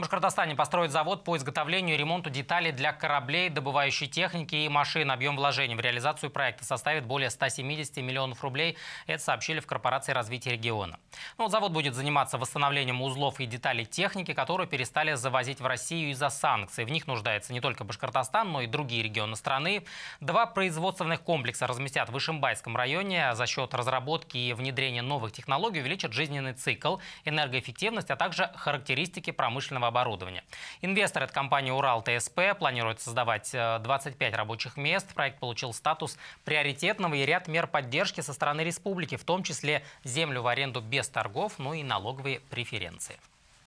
Башкортостане построят завод по изготовлению и ремонту деталей для кораблей, добывающей техники и машин. Объем вложений в реализацию проекта составит более 170 миллионов рублей. Это сообщили в Корпорации развития региона. Но ну, вот завод будет заниматься восстановлением узлов и деталей техники, которые перестали завозить в Россию из-за санкций. В них нуждается не только Башкортостан, но и другие регионы страны. Два производственных комплекса разместят в Ишимбайском районе. За счет разработки и внедрения новых технологий увеличат жизненный цикл, энергоэффективность, а также характеристики промышленного оборудования. Инвестор от компании «Урал ТСП» планирует создавать 25 э, рабочих мест. Проект получил статус приоритетного и ряд мер поддержки со стороны республики, в том числе землю в аренду без торгов, ну и налоговые преференции.